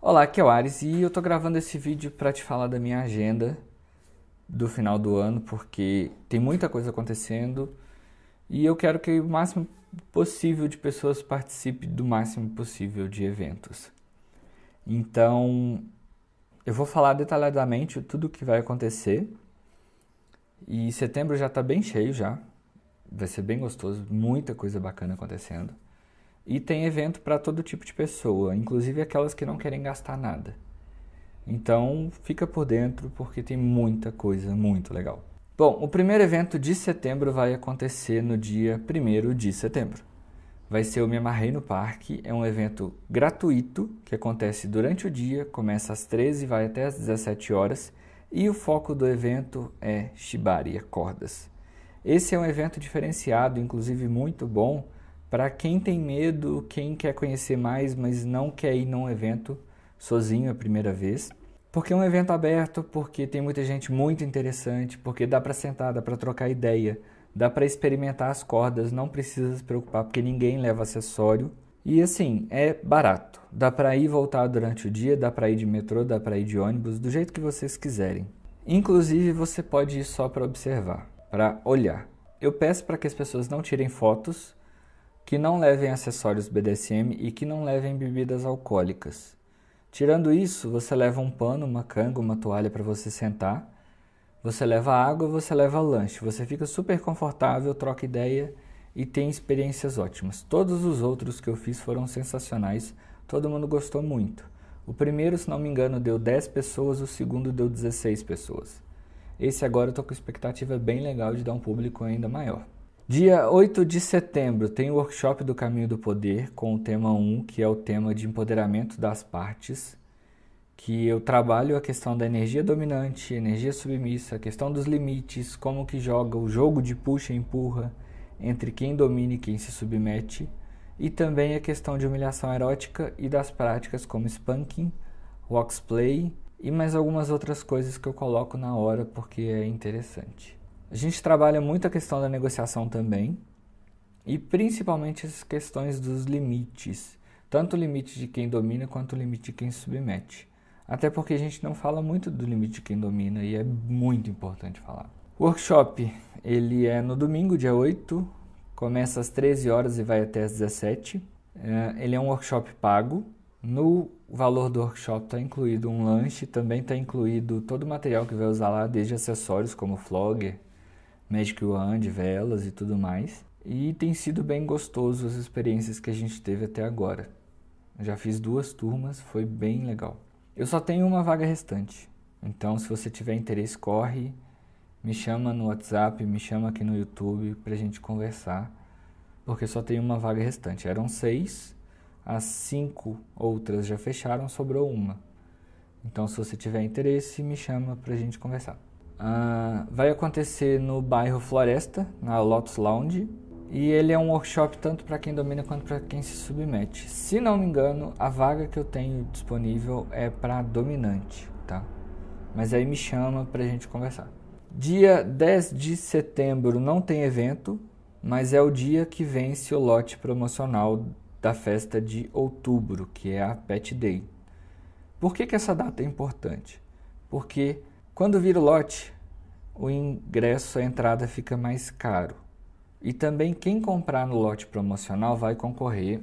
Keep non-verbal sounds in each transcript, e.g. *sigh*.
Olá, aqui é o Ares e eu tô gravando esse vídeo para te falar da minha agenda do final do ano, porque tem muita coisa acontecendo e eu quero que o máximo possível de pessoas participe do máximo possível de eventos. Então, eu vou falar detalhadamente tudo o que vai acontecer. E setembro já tá bem cheio já. Vai ser bem gostoso, muita coisa bacana acontecendo. E tem evento para todo tipo de pessoa, inclusive aquelas que não querem gastar nada. Então, fica por dentro porque tem muita coisa muito legal. Bom, o primeiro evento de setembro vai acontecer no dia 1 de setembro. Vai ser o Me Amarrei no Parque, é um evento gratuito que acontece durante o dia, começa às 13 e vai até às 17 horas, e o foco do evento é shibari, cordas. Esse é um evento diferenciado, inclusive muito bom, para quem tem medo, quem quer conhecer mais, mas não quer ir num evento sozinho a primeira vez, porque é um evento aberto, porque tem muita gente muito interessante, porque dá para sentar, dá para trocar ideia, dá para experimentar as cordas, não precisa se preocupar porque ninguém leva acessório. E assim, é barato. Dá para ir e voltar durante o dia, dá para ir de metrô, dá para ir de ônibus, do jeito que vocês quiserem. Inclusive, você pode ir só para observar, para olhar. Eu peço para que as pessoas não tirem fotos, que não levem acessórios BDSM e que não levem bebidas alcoólicas. Tirando isso, você leva um pano, uma canga, uma toalha para você sentar, você leva água, você leva lanche, você fica super confortável, troca ideia e tem experiências ótimas. Todos os outros que eu fiz foram sensacionais, todo mundo gostou muito. O primeiro, se não me engano, deu 10 pessoas, o segundo deu 16 pessoas. Esse agora eu tô com expectativa bem legal de dar um público ainda maior. Dia 8 de setembro tem o workshop do Caminho do Poder com o tema 1, que é o tema de empoderamento das partes, que eu trabalho a questão da energia dominante, energia submissa, a questão dos limites, como que joga o jogo de puxa e empurra entre quem domina e quem se submete, e também a questão de humilhação erótica e das práticas como spanking, roxplay e mais algumas outras coisas que eu coloco na hora porque é interessante. A gente trabalha muito a questão da negociação também e principalmente as questões dos limites, tanto o limite de quem domina quanto o limite de quem submete. Até porque a gente não fala muito do limite de quem domina e é muito importante falar. O workshop, ele é no domingo, dia 8, começa às 13 horas e vai até às 17. É, ele é um workshop pago. No valor do workshop está incluído um lanche, também está incluído todo o material que vai usar lá, desde acessórios como flogger, Magic Wand, velas e tudo mais. E tem sido bem gostoso as experiências que a gente teve até agora. Já fiz duas turmas, foi bem legal. Eu só tenho uma vaga restante. Então, se você tiver interesse, corre, me chama no WhatsApp, me chama aqui no YouTube pra gente conversar, porque só tem uma vaga restante. Eram seis, as cinco outras já fecharam, sobrou uma. Então, se você tiver interesse, me chama pra gente conversar. Uh, vai acontecer no bairro Floresta, na Lotus Lounge, e ele é um workshop tanto para quem domina quanto para quem se submete. Se não me engano, a vaga que eu tenho disponível é para dominante, tá? Mas aí me chama para a gente conversar. Dia 10 de setembro não tem evento, mas é o dia que vence o lote promocional da festa de outubro, que é a Pet Day. Por que, que essa data é importante? Porque quando vira o lote, o ingresso, a entrada fica mais caro. E também quem comprar no lote promocional vai concorrer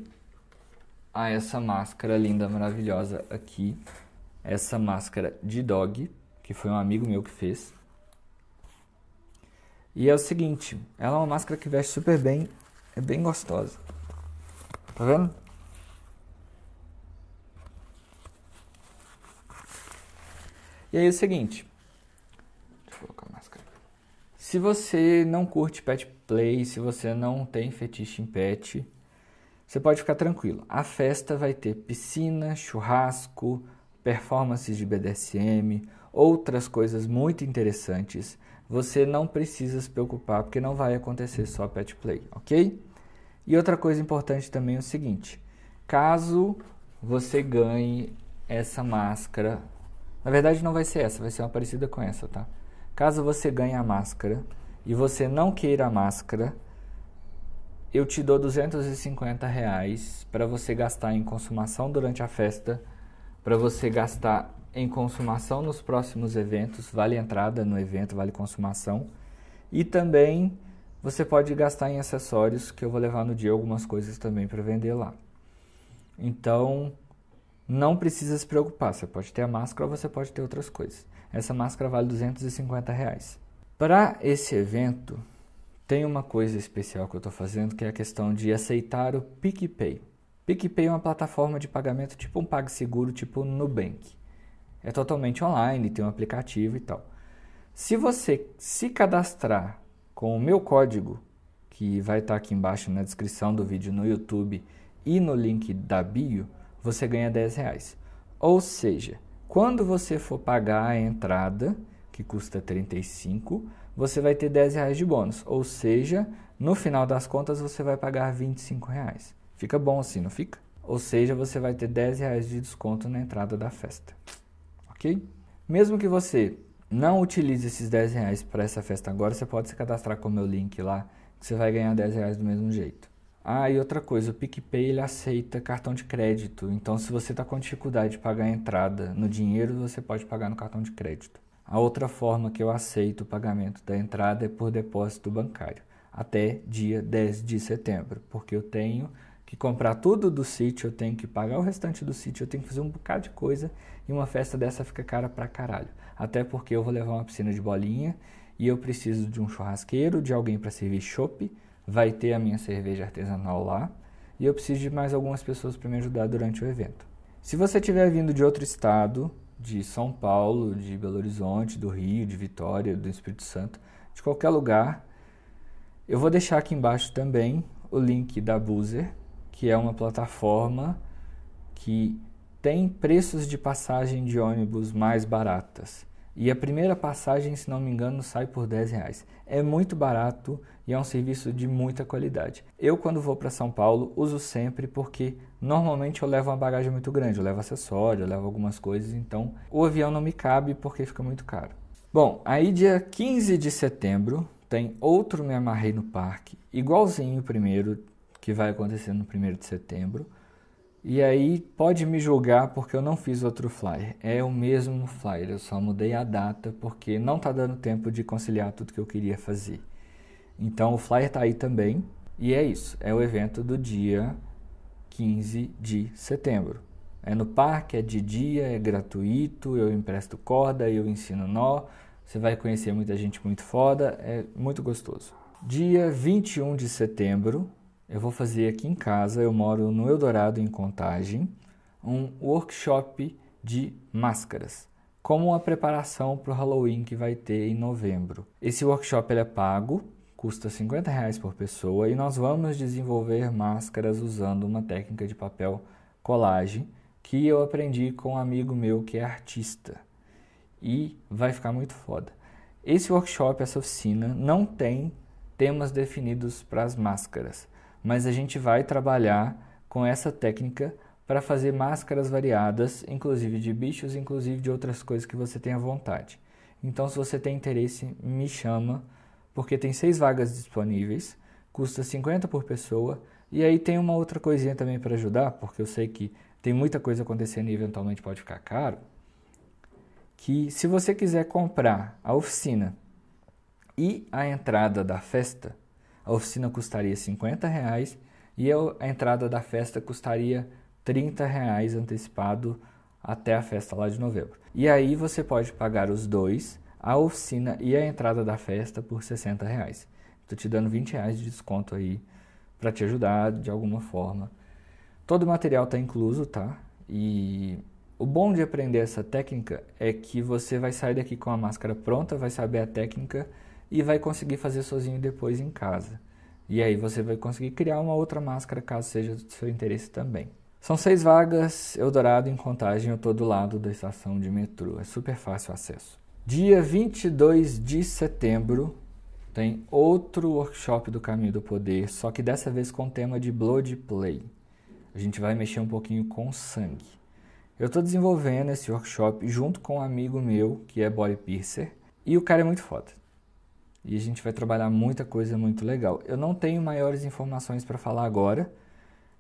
a essa máscara linda, maravilhosa aqui. Essa máscara de dog, que foi um amigo meu que fez. E é o seguinte, ela é uma máscara que veste super bem, é bem gostosa. Tá vendo? E aí é o seguinte, se você não curte pet play, se você não tem fetiche em pet, você pode ficar tranquilo. A festa vai ter piscina, churrasco, performances de BDSM, outras coisas muito interessantes. Você não precisa se preocupar porque não vai acontecer só pet play, ok? E outra coisa importante também é o seguinte: caso você ganhe essa máscara, na verdade não vai ser essa, vai ser uma parecida com essa, tá? Caso você ganhe a máscara e você não queira a máscara, eu te dou 250 reais para você gastar em consumação durante a festa, para você gastar em consumação nos próximos eventos, vale entrada no evento, vale consumação. E também você pode gastar em acessórios, que eu vou levar no dia algumas coisas também para vender lá. Então, não precisa se preocupar, você pode ter a máscara ou você pode ter outras coisas. Essa máscara vale 250 reais. Para esse evento, tem uma coisa especial que eu estou fazendo, que é a questão de aceitar o PicPay. PicPay é uma plataforma de pagamento tipo um PagSeguro, tipo Nubank. É totalmente online, tem um aplicativo e tal. Se você se cadastrar com o meu código, que vai estar tá aqui embaixo na descrição do vídeo no YouTube e no link da bio, você ganha 10 reais. Ou seja, quando você for pagar a entrada, que custa 35, você vai ter 10 reais de bônus. Ou seja, no final das contas você vai pagar 25 reais. Fica bom assim, não fica? Ou seja, você vai ter 10 reais de desconto na entrada da festa. Ok? Mesmo que você não utilize esses 10 reais para essa festa agora, você pode se cadastrar com o meu link lá, que você vai ganhar 10 reais do mesmo jeito. Ah, e outra coisa, o PicPay ele aceita cartão de crédito. Então, se você está com dificuldade de pagar a entrada no dinheiro, você pode pagar no cartão de crédito. A outra forma que eu aceito o pagamento da entrada é por depósito bancário, até dia 10 de setembro, porque eu tenho que comprar tudo do sítio, eu tenho que pagar o restante do sítio, eu tenho que fazer um bocado de coisa e uma festa dessa fica cara pra caralho. Até porque eu vou levar uma piscina de bolinha e eu preciso de um churrasqueiro, de alguém para servir chopp vai ter a minha cerveja artesanal lá e eu preciso de mais algumas pessoas para me ajudar durante o evento. Se você estiver vindo de outro estado, de São Paulo, de Belo Horizonte, do Rio, de Vitória, do Espírito Santo, de qualquer lugar, eu vou deixar aqui embaixo também o link da Boozer, que é uma plataforma que tem preços de passagem de ônibus mais baratas. E a primeira passagem, se não me engano, sai por 10 reais. É muito barato e é um serviço de muita qualidade. Eu, quando vou para São Paulo, uso sempre porque normalmente eu levo uma bagagem muito grande, eu levo acessório, eu levo algumas coisas, então o avião não me cabe porque fica muito caro. Bom, aí dia 15 de setembro tem outro Me Amarrei no Parque, igualzinho o primeiro, que vai acontecer no primeiro de setembro. E aí pode me julgar porque eu não fiz outro flyer. É o mesmo flyer, eu só mudei a data porque não está dando tempo de conciliar tudo que eu queria fazer. Então o flyer está aí também. E é isso, é o evento do dia 15 de setembro. É no parque, é de dia, é gratuito, eu empresto corda, eu ensino nó. Você vai conhecer muita gente muito foda, é muito gostoso. Dia 21 de setembro, eu vou fazer aqui em casa, eu moro no Eldorado, em Contagem, um workshop de máscaras, como a preparação para o Halloween que vai ter em novembro. Esse workshop é pago, custa 50 reais por pessoa e nós vamos desenvolver máscaras usando uma técnica de papel colagem que eu aprendi com um amigo meu que é artista e vai ficar muito foda. Esse workshop, essa oficina, não tem temas definidos para as máscaras mas a gente vai trabalhar com essa técnica para fazer máscaras variadas, inclusive de bichos, inclusive de outras coisas que você tenha vontade. Então, se você tem interesse, me chama, porque tem seis vagas disponíveis, custa 50 por pessoa. E aí tem uma outra coisinha também para ajudar, porque eu sei que tem muita coisa acontecendo e eventualmente pode ficar caro. Que se você quiser comprar a oficina e a entrada da festa, a oficina custaria 50 reais e a entrada da festa custaria 30 reais antecipado até a festa lá de novembro. E aí você pode pagar os dois, a oficina e a entrada da festa por 60 reais. Estou te dando 20 reais de desconto aí para te ajudar de alguma forma. Todo o material está incluso, tá? E o bom de aprender essa técnica é que você vai sair daqui com a máscara pronta, vai saber a técnica e vai conseguir fazer sozinho depois em casa. E aí você vai conseguir criar uma outra máscara caso seja do seu interesse também. São seis vagas, Eldorado em Contagem, eu estou do lado da estação de metrô, é super fácil o acesso. Dia 22 de setembro tem outro workshop do Caminho do Poder, só que dessa vez com o tema de Blood Play. A gente vai mexer um pouquinho com sangue. Eu estou desenvolvendo esse workshop junto com um amigo meu, que é Boy Piercer, e o cara é muito foda e a gente vai trabalhar muita coisa muito legal. Eu não tenho maiores informações para falar agora,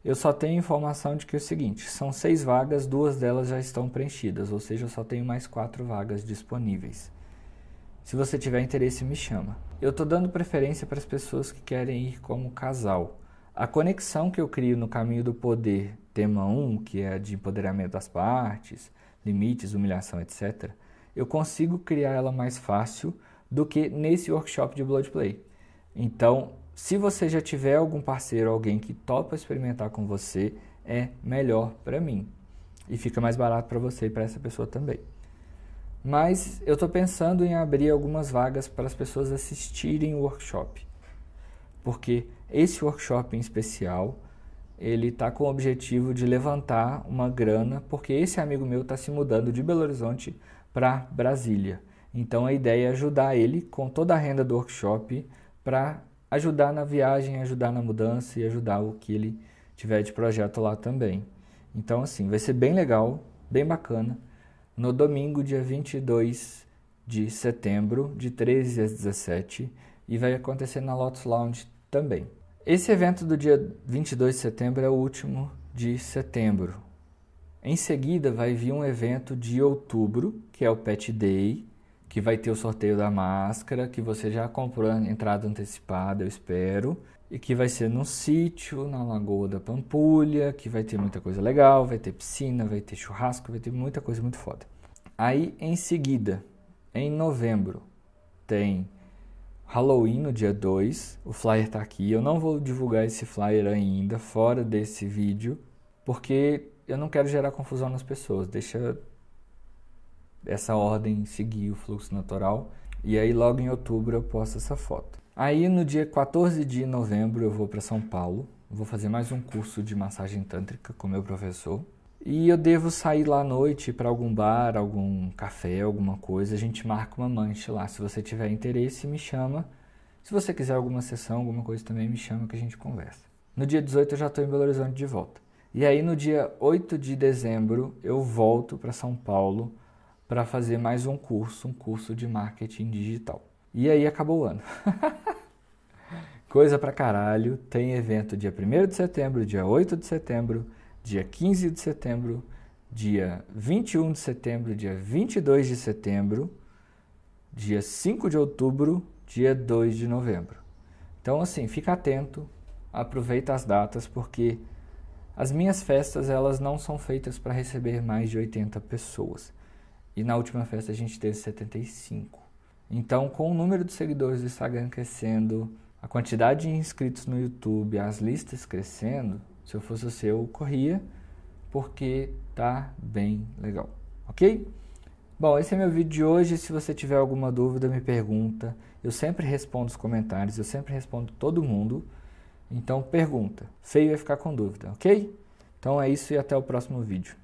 eu só tenho informação de que é o seguinte: são seis vagas, duas delas já estão preenchidas, ou seja, eu só tenho mais quatro vagas disponíveis. Se você tiver interesse, me chama. Eu estou dando preferência para as pessoas que querem ir como casal. A conexão que eu crio no caminho do poder, tema 1, que é de empoderamento das partes, limites, humilhação, etc., eu consigo criar ela mais fácil do que nesse workshop de Blood Play. Então, se você já tiver algum parceiro, alguém que topa experimentar com você, é melhor para mim. E fica mais barato para você e para essa pessoa também. Mas eu estou pensando em abrir algumas vagas para as pessoas assistirem o workshop. Porque esse workshop em especial, ele está com o objetivo de levantar uma grana, porque esse amigo meu está se mudando de Belo Horizonte para Brasília. Então a ideia é ajudar ele com toda a renda do workshop para ajudar na viagem, ajudar na mudança e ajudar o que ele tiver de projeto lá também. Então assim, vai ser bem legal, bem bacana. No domingo, dia 22 de setembro, de 13 às 17, e vai acontecer na Lotus Lounge também. Esse evento do dia 22 de setembro é o último de setembro. Em seguida, vai vir um evento de outubro, que é o Pet Day, que vai ter o sorteio da máscara, que você já comprou a entrada antecipada, eu espero, e que vai ser no sítio, na Lagoa da Pampulha, que vai ter muita coisa legal, vai ter piscina, vai ter churrasco, vai ter muita coisa muito foda. Aí em seguida, em novembro, tem Halloween no dia 2. O flyer tá aqui. Eu não vou divulgar esse flyer ainda fora desse vídeo, porque eu não quero gerar confusão nas pessoas. Deixa essa ordem seguir o fluxo natural. E aí logo em outubro eu posto essa foto. Aí no dia 14 de novembro eu vou para São Paulo, vou fazer mais um curso de massagem tântrica com meu professor. E eu devo sair lá à noite para algum bar, algum café, alguma coisa. A gente marca uma manche lá. Se você tiver interesse, me chama. Se você quiser alguma sessão, alguma coisa também, me chama que a gente conversa. No dia 18 eu já estou em Belo Horizonte de volta. E aí no dia 8 de dezembro eu volto para São Paulo para fazer mais um curso, um curso de marketing digital. E aí acabou o ano. *laughs* Coisa pra caralho, tem evento dia 1 de setembro, dia 8 de setembro, dia 15 de setembro, dia 21 de setembro, dia 22 de setembro, dia 5 de outubro, dia 2 de novembro. Então assim, fica atento, aproveita as datas porque as minhas festas elas não são feitas para receber mais de 80 pessoas. E na última festa a gente teve 75. Então, com o número de seguidores do Instagram crescendo, a quantidade de inscritos no YouTube, as listas crescendo, se eu fosse você, eu corria, porque tá bem legal, ok? Bom, esse é meu vídeo de hoje. Se você tiver alguma dúvida, me pergunta. Eu sempre respondo os comentários, eu sempre respondo todo mundo. Então, pergunta. Feio é ficar com dúvida, ok? Então é isso e até o próximo vídeo.